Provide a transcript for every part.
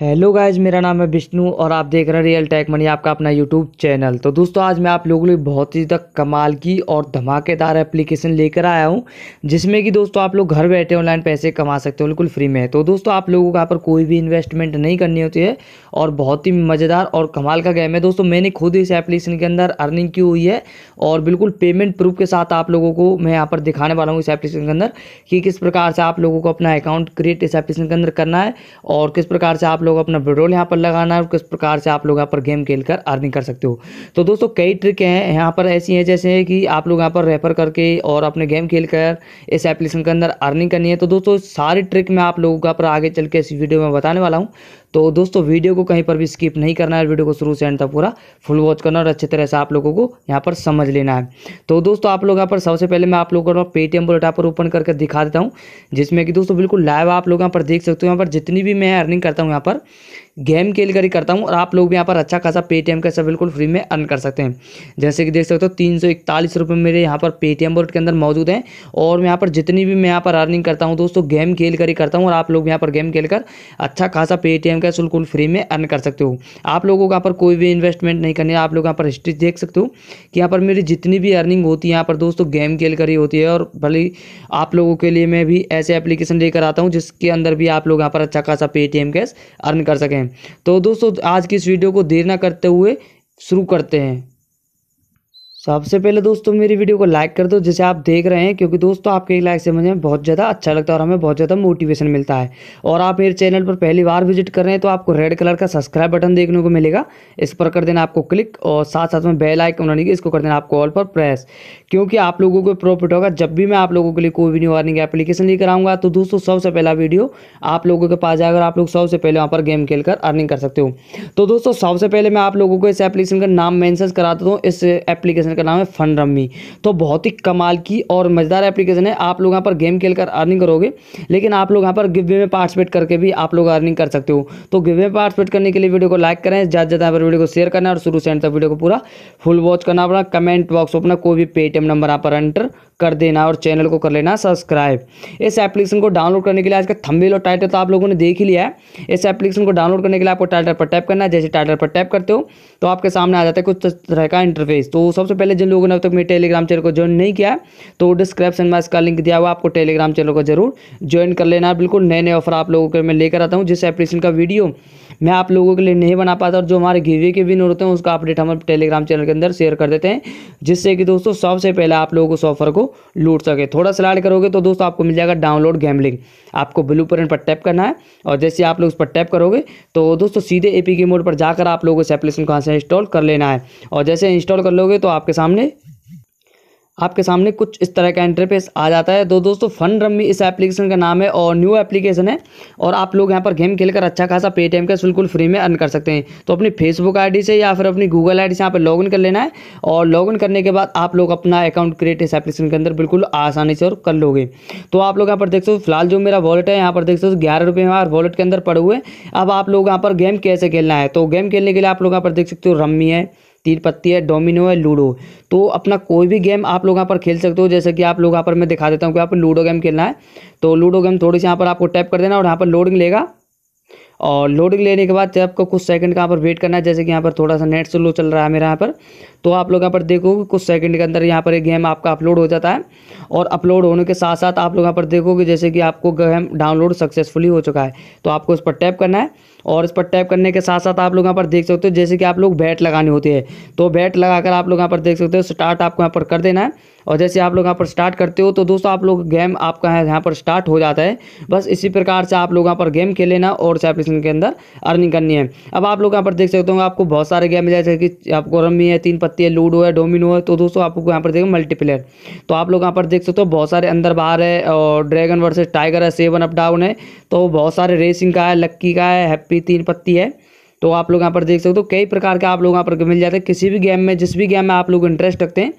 hello guys मेरा नाम है विष्णु और आप देख रहे हैं रियल टेक मनी आपका अपना यूट्यूब चैनल तो दोस्तों आज मैं आप लोगों के लिए बहुत ही ज़्यादा कमाल की और धमाकेदार एप्लीकेशन लेकर आया हूँ जिसमें कि दोस्तों आप लोग घर बैठे ऑनलाइन पैसे कमा सकते हो बिल्कुल फ्री में तो दोस्तों आप लोगों को यहाँ पर कोई भी इन्वेस्टमेंट नहीं करनी होती है और बहुत ही मज़ेदार और कमाल का गेम है दोस्तों मैंने खुद इस एप्लीकेशन के अंदर अर्निंग की हुई है और बिल्कुल पेमेंट प्रूफ के साथ आप लोगों को मैं यहाँ पर दिखाने वाला हूँ इस एप्लीकेशन के अंदर कि किस प्रकार से आप लोगों को अपना अकाउंट क्रिएट इस एप्लीकेशन के अंदर करना है और किस प्रकार से आप आप लोग अपना विड्रोल यहाँ पर लगाना है और किस प्रकार से आप लोग यहाँ पर गेम खेल कर अर्निंग कर सकते हो तो दोस्तों कई ट्रिक हैं यहाँ पर ऐसी हैं जैसे कि आप लोग यहाँ पर रेफर करके और अपने गेम खेल कर इस एप्लीकेशन के अंदर अर्निंग करनी है तो दोस्तों सारी ट्रिक मैं आप लोगों का पर आगे चल के इस वीडियो में बताने वाला हूँ तो दोस्तों वीडियो को कहीं पर भी स्किप नहीं करना है वीडियो को शुरू से एंड तक पूरा फुल वॉच करना और अच्छी तरह से आप लोगों को यहाँ पर समझ लेना है तो दोस्तों आप लोग यहाँ पर सबसे पहले मैं आप लोगों को पेटीएम वोलेट यहाँ पर ओपन करके दिखा देता हूँ जिसमें कि दोस्तों बिल्कुल लाइव आप लोग यहाँ पर देख सकते हो यहाँ पर जितनी भी मैं अर्निंग करता हूँ यहाँ पर गेम खेल कर ही करता हूँ और आप लोग भी यहाँ पर अच्छा खासा पेटीएम कैसे बिल्कुल फ्री में अर्न कर सकते हैं जैसे कि देख सकते हो तीन सौ इकतालीस रुपये मेरे यहाँ पर पेटीएम बोर्ड के अंदर मौजूद हैं और मैं यहाँ पर जितनी भी मैं यहाँ पर अर्निंग करता हूँ दोस्तों गेम खेल कर ही करता हूँ और आप लोग यहाँ पर गेम खेल कर अच्छा खासा पेटीएम का बिल्कुल फ्री में अर्न कर सकते हो आप लोगों को यहाँ पर कोई भी इन्वेस्टमेंट नहीं करनी आप लोग यहाँ पर हिस्ट्री देख सकते हो कि यहाँ पर मेरी जितनी भी अर्निंग होती है यहाँ पर दोस्तों गेम खेल कर ही होती है और भले आप लोगों के लिए मैं भी ऐसे एप्लीकेशन लेकर आता हूँ जिसके अंदर भी आप लोग यहाँ पर अच्छा खासा पेटीएम कैश अर्न कर सकें हैं तो दोस्तों आज की इस वीडियो को देर ना करते हुए शुरू करते हैं सबसे पहले दोस्तों मेरी वीडियो को लाइक कर दो जिसे आप देख रहे हैं क्योंकि दोस्तों आपके लाइक से मुझे बहुत ज़्यादा अच्छा लगता है और हमें बहुत ज़्यादा मोटिवेशन मिलता है और आप मेरे चैनल पर पहली बार विजिट कर रहे हैं तो आपको रेड कलर का सब्सक्राइब बटन देखने को मिलेगा इस पर कर देना आपको क्लिक और साथ साथ में बेल आइकन बनाने की इसको कर देना आपको ऑल पर प्रेस क्योंकि आप लोगों को प्रॉफिट होगा जब भी मैं आप लोगों के लिए कोई भी न्यू अर्निंग एप्लीकेशन लेकर आऊँगा तो दोस्तों सबसे पहला वीडियो आप लोगों के पास जाएगा आप लोग सबसे पहले वहाँ पर गेम खेल अर्निंग कर सकते हो तो दोस्तों सबसे पहले मैं आप लोगों को इस एप्लीकेशन का नाम मैंसन करा देता हूँ इस एप्लीकेशन एप्लीकेशन का नाम है फन रम्मी तो बहुत ही कमाल की और मज़ेदार एप्लीकेशन है आप लोग यहाँ पर गेम खेल कर अर्निंग करोगे लेकिन आप लोग यहाँ पर गिवे में पार्टिसिपेट करके भी आप लोग अर्निंग कर सकते हो तो गिवे में पार्टिसिपेट करने के लिए वीडियो को लाइक करें ज़्यादा ज़्यादा यहाँ पर वीडियो को शेयर करना और शुरू से एंड तक वीडियो को पूरा फुल वॉच करना अपना कमेंट बॉक्स अपना कोई भी पेटीएम नंबर यहाँ पर एंटर कर देना और चैनल को कर लेना सब्सक्राइब इस एप्लीकेशन को डाउनलोड करने के लिए आज का थंबेल और टाइटल तो आप लोगों ने देख ही लिया है इस एप्लीकेशन को डाउनलोड करने के लिए आपको टाइटल पर टैप करना है जैसे टाइटल पर टैप करते हो तो आपके सामने आ जाता है कुछ तरह का इंटरफेस तो सबसे पहले जिन लोगों ने अब तक मेरे टेलीग्राम चैनल को ज्वाइन नहीं किया तो डिस्क्रिप्शन में इसका लिंक दिया हुआ आपको टेलीग्राम चैनल को जरूर ज्वाइन कर लेना बिल्कुल नए नए ऑफर आप लोगों के मैं लेकर आता हूँ जिस एप्लीकेशन का वीडियो मैं आप लोगों के लिए नहीं बना पाता और जो हमारे घीवे के विनर होते हैं उसका अपडेट हम टेलीग्राम चैनल के अंदर शेयर कर देते हैं जिससे कि दोस्तों सबसे पहले आप लोगों को उस ऑफर को लूट सके थोड़ा सलाड करोगे तो दोस्तों आपको मिल जाएगा डाउनलोड गैमलिंग आपको ब्लू प्रिंट पर टैप करना है और जैसे आप लोग उस पर टैप करोगे तो दोस्तों सीधे एपी के मोड पर जाकर आप लोगों को इस एप्लीकेशन को यहाँ से इंस्टॉल कर लेना है और जैसे इंस्टॉल कर लोगे तो आपके आपके सामने आपके सामने कुछ इस तरह का इंटरफेस आ जाता है तो दोस्तों फन रम्मी इस एप्लीकेशन का नाम है और न्यू एप्लीकेशन है और आप लोग यहाँ पर गेम खेलकर अच्छा खासा पेटीएम का बिल्कुल फ्री में अर्न कर सकते हैं तो अपनी फेसबुक आईडी से या फिर अपनी गूगल आईडी से यहाँ पर लॉगिन कर लेना है और लॉगिन करने के बाद आप लोग अपना अकाउंट क्रिएट इस एप्लीकेशन के अंदर बिल्कुल आसानी से और कर लोगे तो आप लोग यहाँ पर देख सकते हो फिलहाल जो मेरा वॉलेट है यहाँ पर देख सकते हो ग्यारह रुपये हमारे वॉलेट के अंदर पड़े हुए अब आप लोग यहाँ पर गेम कैसे खेलना है तो गेम खेलने के लिए आप लोग यहाँ पर देख सकते हो रम्मी है तीन पत्ती है डोमिनो है लूडो तो अपना कोई भी गेम आप लोग यहाँ पर खेल सकते हो जैसे कि आप लोग यहाँ पर मैं दिखा देता हूँ कि आप लूडो गेम खेलना है तो लूडो गेम थोड़ी सी यहाँ पर आपको टैप कर देना और यहाँ पर लोडिंग लेगा और लोडिंग लेने के बाद जब आपको कुछ सेकंड का यहाँ पर वेट करना है जैसे कि यहाँ पर थोड़ा सा नेट स्लो चल रहा है मेरा यहाँ पर तो आप लोग यहाँ पर देखोगे कुछ सेकंड के अंदर यहाँ पर एक गेम आपका अपलोड हो जाता है और अपलोड होने के साथ साथ आप लोग यहाँ पर देखोगे जैसे कि आपको गेम डाउनलोड सक्सेसफुली हो चुका है तो आपको इस पर टैप करना है और इस पर टैप करने के साथ साथ आप लोग यहाँ पर देख सकते हो जैसे कि आप लोग बैट लगानी होती है तो बैट लगा आप लोग यहाँ पर देख सकते हो स्टार्ट आपको यहाँ पर कर देना है और जैसे आप लोग यहाँ पर स्टार्ट करते हो तो दोस्तों आप लोग गेम आपका है यहाँ पर स्टार्ट हो जाता है बस इसी प्रकार से आप लोग यहाँ पर गेम खेलेना और इस के अंदर अर्निंग करनी है अब आप लोग यहाँ पर देख सकते हो आपको बहुत सारे गेम है जैसे कि आपको रम्मी है तीन पत्ती है लूडो है डोमिनो है तो दोस्तों आपको यहाँ पर देखो मल्टीप्लेयर तो आप लोग यहाँ पर देख सकते हो बहुत सारे अंदर बाहर है और ड्रैगन वर्सेज टाइगर है सेवन अप डाउन है तो बहुत सारे रेसिंग का है लक्की का है हैप्पी तीन पत्ती है तो आप लोग यहाँ पर देख सकते हो कई प्रकार के आप लोग यहाँ पर मिल जाते हैं किसी भी गेम में जिस भी गेम में आप लोग इंटरेस्ट रखते हैं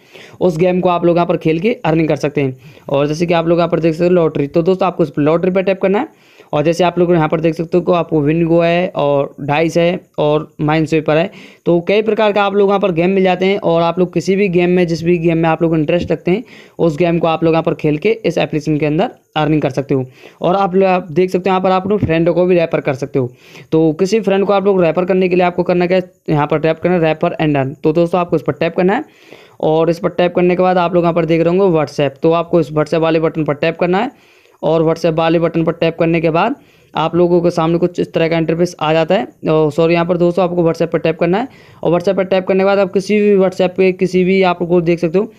उस गेम को आप लोग यहाँ पर खेल के अर्निंग कर सकते हैं और जैसे कि आप लोग यहाँ पर देख सकते हो लॉटरी तो दोस्तों आपको लॉटरी पर टैप करना है और जैसे आप लोग यहाँ पर देख सकते हो कि आपको विनगो है और डाइस है और माइंड स्वीपर है तो कई प्रकार का आप लोग यहाँ पर गेम मिल जाते हैं और आप लोग किसी भी गेम में जिस भी गेम में आप लोग इंटरेस्ट रखते हैं उस गेम को आप लोग यहाँ पर खेल के इस एप्लीकेशन के अंदर अर्निंग कर सकते हो और आप लोग देख सकते हो यहाँ पर आप लोग फ्रेंड को भी रेफर कर सकते हो तो किसी फ्रेंड को आप लोग रेफर करने के लिए आपको करना क्या है यहाँ पर टैप करना है रेफर एंड अर्न तो दोस्तों आपको इस पर टैप करना है और इस पर टैप करने के बाद आप लोग यहाँ पर देख रहे होंगे व्हाट्सएप तो आपको इस व्हाट्सएप वाले बटन पर टैप करना है और व्हाट्सएप वाले बटन पर टैप करने के बाद आप लोगों के सामने कुछ इस तरह का इंटरफेस आ जाता है और सॉरी यहाँ पर दोस्तों आपको व्हाट्सएप पर टैप करना है और व्हाट्सएप पर टैप करने के बाद आप किसी भी व्हाट्सएप पे किसी भी आप लोगों को देख सकते हो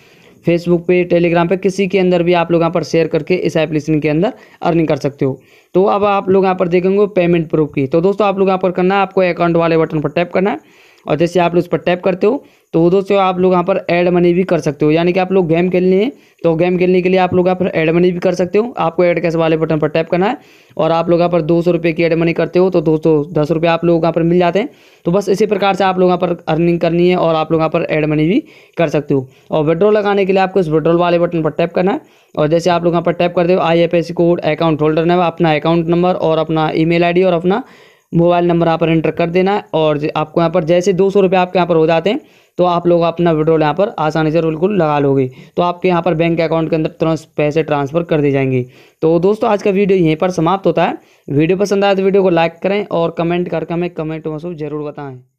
फेसबुक पे टेलीग्राम पे किसी के अंदर भी आप लोग यहाँ पर शेयर करके इस एप्लीकेशन के अंदर अर्निंग कर सकते हो तो अब आप लोग यहाँ पर देखेंगे पेमेंट प्रूफ की तो दोस्तों आप लोग यहाँ पर करना है आपको अकाउंट वाले बटन पर टैप करना है और जैसे आप लोग उस पर टैप करते हो तो दोस्तों आप लोग यहाँ पर एड मनी भी कर सकते हो यानी कि आप लोग गेम खेलनी है तो गेम खेलने के लिए आप लोग यहाँ पर एड मनी भी कर सकते हो आपको एड कैसे वाले बटन पर टैप करना है और आप लोग यहाँ पर दो सौ रुपये की एड मनी करते हो तो दोस्तों दस रुपये आप लोग यहाँ पर मिल जाते हैं तो बस इसी प्रकार से आप लोग यहाँ पर अर्निंग करनी है और आप लोग यहाँ पर एड मनी भी कर सकते हो और विड्रॉल लगाने के लिए आपको इस विड्रॉल वाले बटन पर टैप करना है और जैसे आप लोग यहाँ पर टैप करते हो आई कोड अकाउंट होल्डर ने अपना अकाउंट नंबर और अपना ई मेल और अपना मोबाइल नंबर यहाँ पर एंटर कर देना है और आपको यहाँ पर जैसे दो सौ रुपये आपके यहाँ पर हो जाते हैं तो आप लोग अपना विड्रॉल यहाँ पर आसानी से बिल्कुल लगा लोगे तो आपके यहाँ पर बैंक अकाउंट के अंदर तुरंत पैसे ट्रांसफ़र कर दिए जाएंगे तो दोस्तों आज का वीडियो यहीं पर समाप्त होता है वीडियो पसंद आए तो वीडियो को लाइक करें और कमेंट करके हमें कमेंट में जरूर बताएँ